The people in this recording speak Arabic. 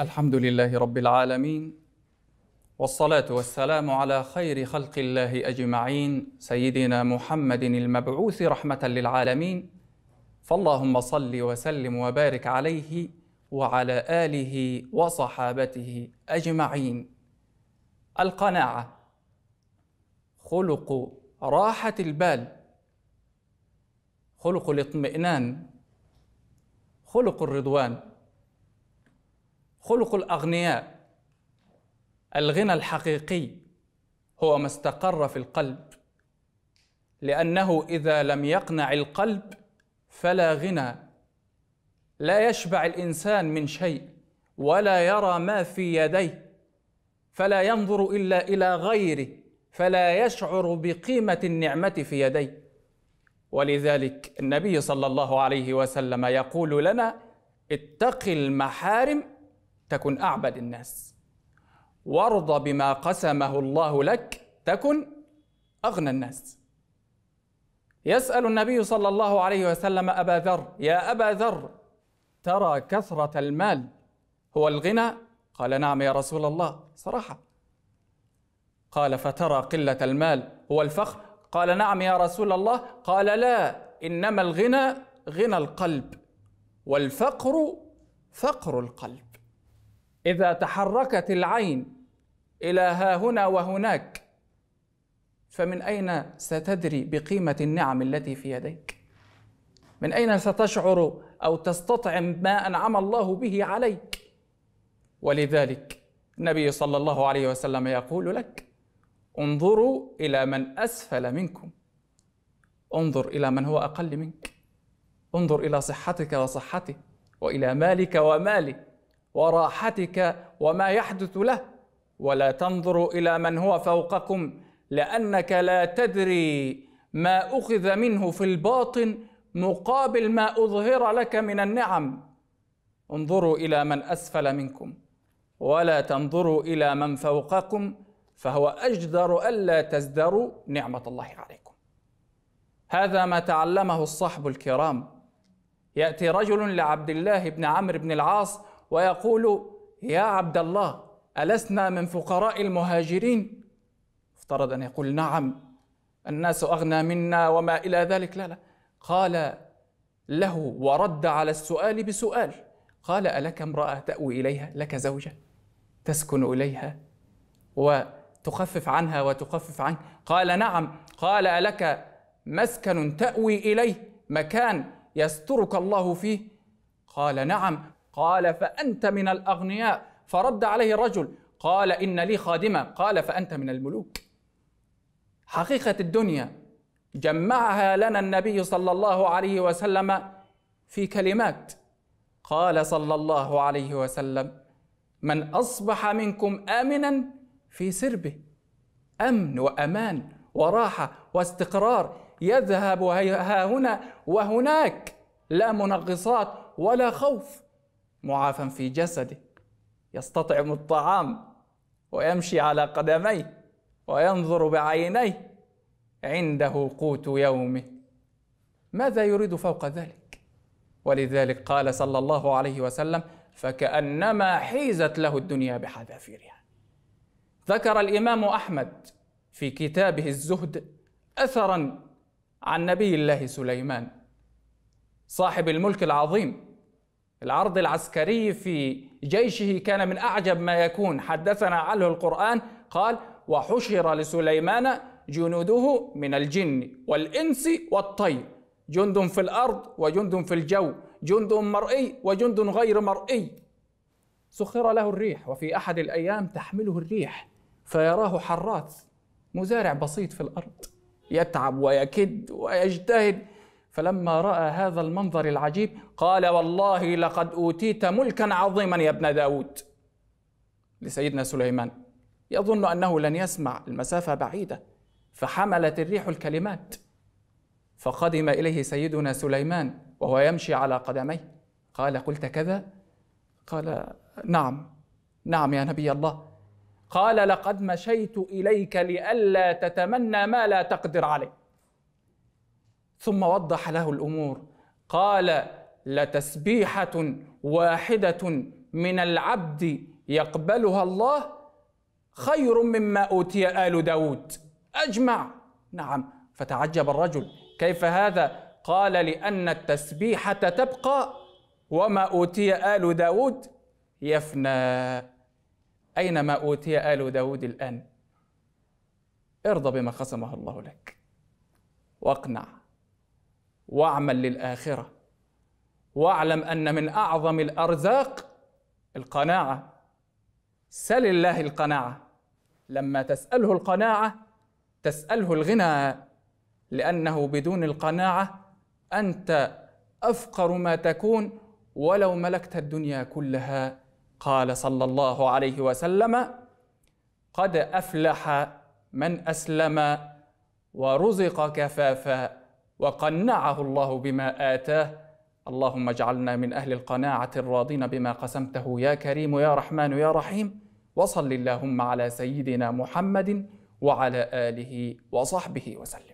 الحمد لله رب العالمين والصلاه والسلام على خير خلق الله اجمعين سيدنا محمد المبعوث رحمه للعالمين فاللهم صل وسلم وبارك عليه وعلى اله وصحابته اجمعين القناعه خلق راحه البال خلق الاطمئنان خلق الرضوان خلق الأغنياء الغنى الحقيقي هو ما استقر في القلب لأنه إذا لم يقنع القلب فلا غنى لا يشبع الإنسان من شيء ولا يرى ما في يديه فلا ينظر إلا إلى غيره فلا يشعر بقيمة النعمة في يديه ولذلك النبي صلى الله عليه وسلم يقول لنا اتق المحارم تكن أعبد الناس وارض بما قسمه الله لك تكن أغنى الناس يسأل النبي صلى الله عليه وسلم أبا ذر يا أبا ذر ترى كثرة المال هو الغنى قال نعم يا رسول الله صراحة قال فترى قلة المال هو الفخر قال نعم يا رسول الله قال لا إنما الغنى غنى القلب والفقر فقر القلب إذا تحركت العين إلى ها هنا وهناك فمن أين ستدري بقيمة النعم التي في يديك؟ من أين ستشعر أو تستطعم ما أنعم الله به عليك؟ ولذلك النبي صلى الله عليه وسلم يقول لك انظروا إلى من أسفل منكم انظر إلى من هو أقل منك انظر إلى صحتك وصحته وإلى مالك وماله وراحتك وما يحدث له ولا تنظروا الى من هو فوقكم لانك لا تدري ما اخذ منه في الباطن مقابل ما اظهر لك من النعم انظروا الى من اسفل منكم ولا تنظروا الى من فوقكم فهو اجدر الا تزدروا نعمه الله عليكم هذا ما تعلمه الصحب الكرام ياتي رجل لعبد الله بن عمرو بن العاص ويقول يا عبد الله ألسنا من فقراء المهاجرين افترض أن يقول نعم الناس أغنى منا وما إلى ذلك لا لا قال له ورد على السؤال بسؤال قال ألك امرأة تأوي إليها لك زوجة تسكن إليها وتخفف عنها وتخفف عنك قال نعم قال ألك مسكن تأوي إليه مكان يسترك الله فيه قال نعم قال فأنت من الأغنياء فرد عليه الرجل قال إن لي خادمة قال فأنت من الملوك حقيقة الدنيا جمعها لنا النبي صلى الله عليه وسلم في كلمات قال صلى الله عليه وسلم من أصبح منكم آمنا في سربه أمن وأمان وراحة واستقرار يذهب ها هنا وهناك لا منغصات ولا خوف معافى في جسده يستطعم الطعام ويمشي على قدميه وينظر بعينيه عنده قوت يومه ماذا يريد فوق ذلك ولذلك قال صلى الله عليه وسلم فكانما حيزت له الدنيا بحذافيرها ذكر الامام احمد في كتابه الزهد اثرا عن نبي الله سليمان صاحب الملك العظيم العرض العسكري في جيشه كان من أعجب ما يكون حدثنا عنه القرآن قال وحشر لسليمان جنوده من الجن والإنس والطير جند في الأرض وجند في الجو جند مرئي وجند غير مرئي سخر له الريح وفي أحد الأيام تحمله الريح فيراه حراث مزارع بسيط في الأرض يتعب ويكد ويجتهد فلما راى هذا المنظر العجيب قال والله لقد اوتيت ملكا عظيما يا ابن داود لسيدنا سليمان يظن انه لن يسمع المسافه بعيده فحملت الريح الكلمات فقدم اليه سيدنا سليمان وهو يمشي على قدميه قال قلت كذا قال نعم نعم يا نبي الله قال لقد مشيت اليك لئلا تتمنى ما لا تقدر عليه ثم وضح له الامور قال لتسبيحه واحده من العبد يقبلها الله خير مما اوتي ال داود اجمع نعم فتعجب الرجل كيف هذا قال لان التسبيحه تبقى وما اوتي ال داود يفنى اين ما اوتي ال داود الان ارضى بما خصمه الله لك واقنع واعمل للاخره واعلم ان من اعظم الارزاق القناعه سل الله القناعه لما تساله القناعه تساله الغنى لانه بدون القناعه انت افقر ما تكون ولو ملكت الدنيا كلها قال صلى الله عليه وسلم قد افلح من اسلم ورزق كفافا وقنعه الله بما آتاه اللهم اجعلنا من أهل القناعة الراضين بما قسمته يا كريم يا رحمن يا رحيم وصل اللهم على سيدنا محمد وعلى آله وصحبه وسلم